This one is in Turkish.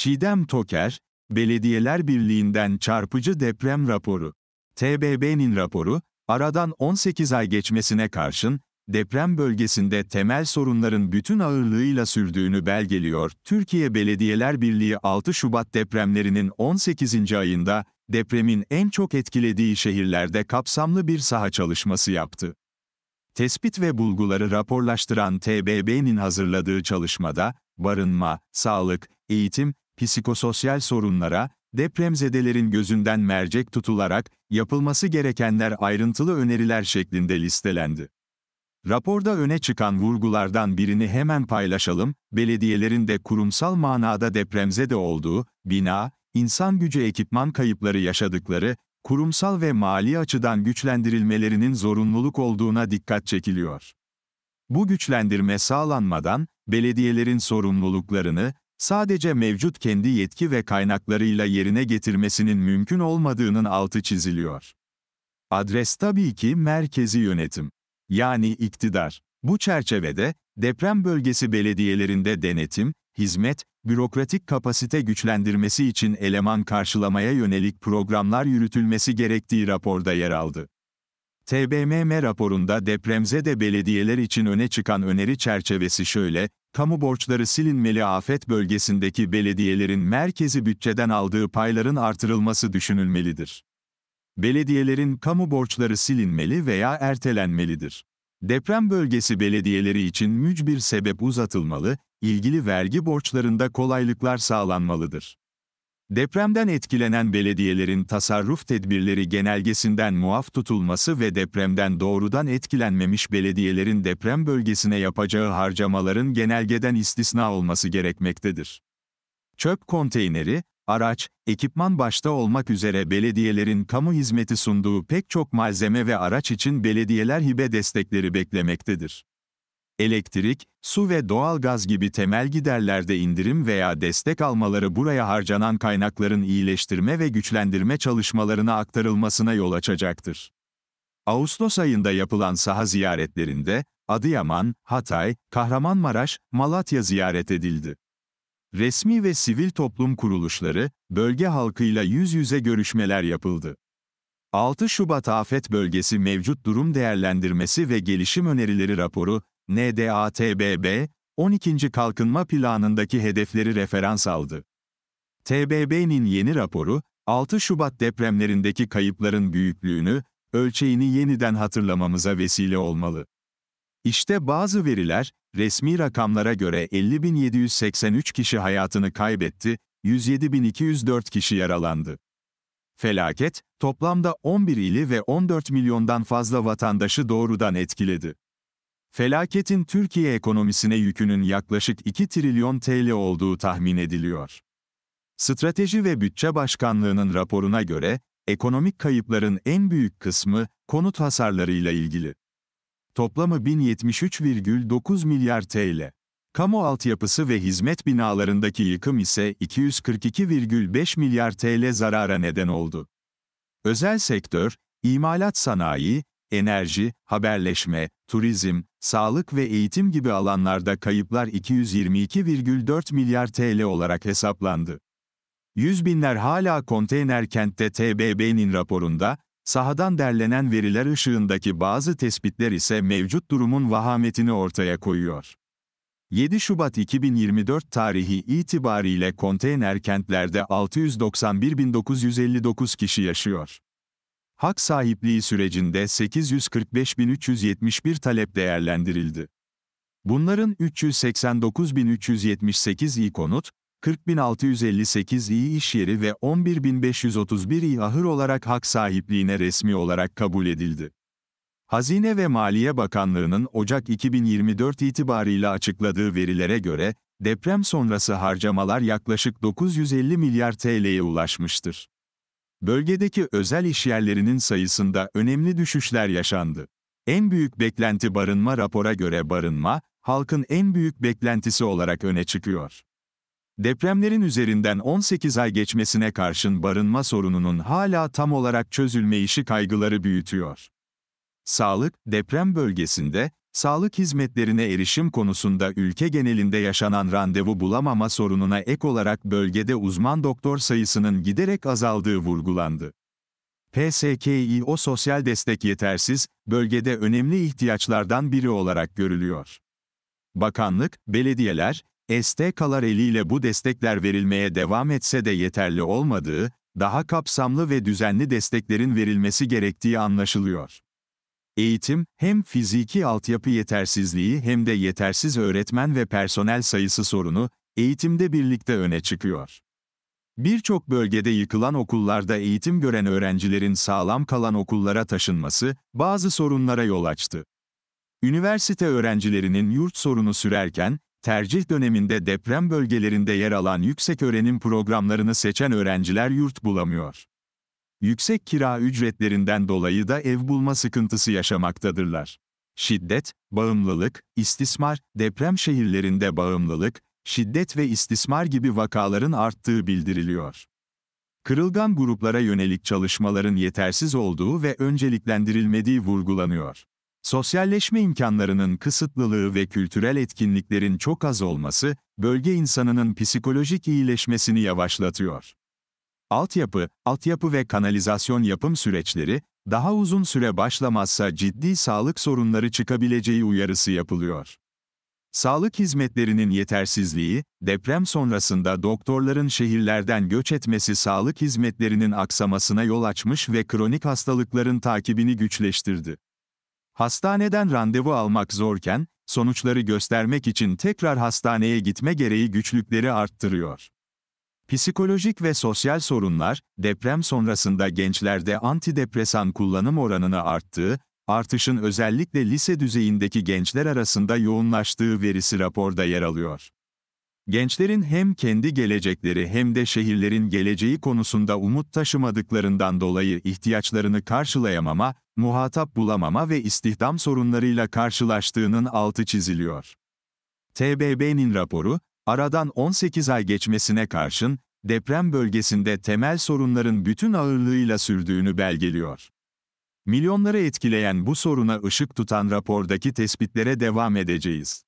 Çiğdem Toker, Belediyeler Birliği'nden çarpıcı deprem raporu. TBB'nin raporu, aradan 18 ay geçmesine karşın, deprem bölgesinde temel sorunların bütün ağırlığıyla sürdüğünü belgeliyor. Türkiye Belediyeler Birliği 6 Şubat depremlerinin 18. ayında, depremin en çok etkilediği şehirlerde kapsamlı bir saha çalışması yaptı. Tespit ve bulguları raporlaştıran TBB'nin hazırladığı çalışmada, barınma, sağlık, eğitim, psikososyal sorunlara, depremzedelerin gözünden mercek tutularak yapılması gerekenler ayrıntılı öneriler şeklinde listelendi. Raporda öne çıkan vurgulardan birini hemen paylaşalım, belediyelerin de kurumsal manada depremzede olduğu, bina, insan gücü ekipman kayıpları yaşadıkları, kurumsal ve mali açıdan güçlendirilmelerinin zorunluluk olduğuna dikkat çekiliyor. Bu güçlendirme sağlanmadan, belediyelerin sorumluluklarını, sadece mevcut kendi yetki ve kaynaklarıyla yerine getirmesinin mümkün olmadığının altı çiziliyor. Adres tabii ki merkezi yönetim, yani iktidar. Bu çerçevede, deprem bölgesi belediyelerinde denetim, hizmet, bürokratik kapasite güçlendirmesi için eleman karşılamaya yönelik programlar yürütülmesi gerektiği raporda yer aldı. TBMM raporunda depremzede belediyeler için öne çıkan öneri çerçevesi şöyle, Kamu borçları silinmeli afet bölgesindeki belediyelerin merkezi bütçeden aldığı payların artırılması düşünülmelidir. Belediyelerin kamu borçları silinmeli veya ertelenmelidir. Deprem bölgesi belediyeleri için mücbir sebep uzatılmalı, ilgili vergi borçlarında kolaylıklar sağlanmalıdır. Depremden etkilenen belediyelerin tasarruf tedbirleri genelgesinden muaf tutulması ve depremden doğrudan etkilenmemiş belediyelerin deprem bölgesine yapacağı harcamaların genelgeden istisna olması gerekmektedir. Çöp konteyneri, araç, ekipman başta olmak üzere belediyelerin kamu hizmeti sunduğu pek çok malzeme ve araç için belediyeler hibe destekleri beklemektedir elektrik, su ve doğalgaz gibi temel giderlerde indirim veya destek almaları buraya harcanan kaynakların iyileştirme ve güçlendirme çalışmalarına aktarılmasına yol açacaktır. Ağustos ayında yapılan saha ziyaretlerinde Adıyaman, Hatay, Kahramanmaraş, Malatya ziyaret edildi. Resmi ve sivil toplum kuruluşları, bölge halkıyla yüz yüze görüşmeler yapıldı. 6 Şubat Afet Bölgesi Mevcut Durum Değerlendirmesi ve Gelişim Önerileri raporu, NDATBB, 12. Kalkınma Planı'ndaki hedefleri referans aldı. TBB'nin yeni raporu, 6 Şubat depremlerindeki kayıpların büyüklüğünü, ölçeğini yeniden hatırlamamıza vesile olmalı. İşte bazı veriler, resmi rakamlara göre 50.783 kişi hayatını kaybetti, 107.204 kişi yaralandı. Felaket, toplamda 11 ili ve 14 milyondan fazla vatandaşı doğrudan etkiledi. Felaketin Türkiye ekonomisine yükünün yaklaşık 2 trilyon TL olduğu tahmin ediliyor. Strateji ve Bütçe Başkanlığı'nın raporuna göre, ekonomik kayıpların en büyük kısmı konut hasarlarıyla ilgili. Toplamı 1073,9 milyar TL. Kamu altyapısı ve hizmet binalarındaki yıkım ise 242,5 milyar TL zarara neden oldu. Özel sektör, imalat sanayi, enerji, haberleşme, turizm, sağlık ve eğitim gibi alanlarda kayıplar 222,4 milyar TL olarak hesaplandı. Yüz binler hala konteyner kentte TBB'nin raporunda, sahadan derlenen veriler ışığındaki bazı tespitler ise mevcut durumun vahametini ortaya koyuyor. 7 Şubat 2024 tarihi itibariyle konteyner kentlerde 691.959 kişi yaşıyor. Hak sahipliği sürecinde 845.371 talep değerlendirildi. Bunların 389.378 iyi konut, 40.658 iyi iş yeri ve 11.531 iyi ahır olarak hak sahipliğine resmi olarak kabul edildi. Hazine ve Maliye Bakanlığı'nın Ocak 2024 itibarıyla açıkladığı verilere göre, deprem sonrası harcamalar yaklaşık 950 milyar TL'ye ulaşmıştır. Bölgedeki özel işyerlerinin sayısında önemli düşüşler yaşandı. En büyük beklenti barınma rapora göre barınma, halkın en büyük beklentisi olarak öne çıkıyor. Depremlerin üzerinden 18 ay geçmesine karşın barınma sorununun hala tam olarak çözülme işi kaygıları büyütüyor. Sağlık, deprem bölgesinde, Sağlık hizmetlerine erişim konusunda ülke genelinde yaşanan randevu bulamama sorununa ek olarak bölgede uzman doktor sayısının giderek azaldığı vurgulandı. PSKİ o sosyal destek yetersiz, bölgede önemli ihtiyaçlardan biri olarak görülüyor. Bakanlık, belediyeler, STK'lar eliyle bu destekler verilmeye devam etse de yeterli olmadığı, daha kapsamlı ve düzenli desteklerin verilmesi gerektiği anlaşılıyor. Eğitim, hem fiziki altyapı yetersizliği hem de yetersiz öğretmen ve personel sayısı sorunu, eğitimde birlikte öne çıkıyor. Birçok bölgede yıkılan okullarda eğitim gören öğrencilerin sağlam kalan okullara taşınması, bazı sorunlara yol açtı. Üniversite öğrencilerinin yurt sorunu sürerken, tercih döneminde deprem bölgelerinde yer alan yüksek öğrenim programlarını seçen öğrenciler yurt bulamıyor. Yüksek kira ücretlerinden dolayı da ev bulma sıkıntısı yaşamaktadırlar. Şiddet, bağımlılık, istismar, deprem şehirlerinde bağımlılık, şiddet ve istismar gibi vakaların arttığı bildiriliyor. Kırılgan gruplara yönelik çalışmaların yetersiz olduğu ve önceliklendirilmediği vurgulanıyor. Sosyalleşme imkanlarının kısıtlılığı ve kültürel etkinliklerin çok az olması, bölge insanının psikolojik iyileşmesini yavaşlatıyor. Altyapı, altyapı ve kanalizasyon yapım süreçleri, daha uzun süre başlamazsa ciddi sağlık sorunları çıkabileceği uyarısı yapılıyor. Sağlık hizmetlerinin yetersizliği, deprem sonrasında doktorların şehirlerden göç etmesi sağlık hizmetlerinin aksamasına yol açmış ve kronik hastalıkların takibini güçleştirdi. Hastaneden randevu almak zorken, sonuçları göstermek için tekrar hastaneye gitme gereği güçlükleri arttırıyor. Psikolojik ve sosyal sorunlar, deprem sonrasında gençlerde antidepresan kullanım oranını arttığı, artışın özellikle lise düzeyindeki gençler arasında yoğunlaştığı verisi raporda yer alıyor. Gençlerin hem kendi gelecekleri hem de şehirlerin geleceği konusunda umut taşımadıklarından dolayı ihtiyaçlarını karşılayamama, muhatap bulamama ve istihdam sorunlarıyla karşılaştığının altı çiziliyor. TBB'nin raporu, Aradan 18 ay geçmesine karşın, deprem bölgesinde temel sorunların bütün ağırlığıyla sürdüğünü belgeliyor. Milyonları etkileyen bu soruna ışık tutan rapordaki tespitlere devam edeceğiz.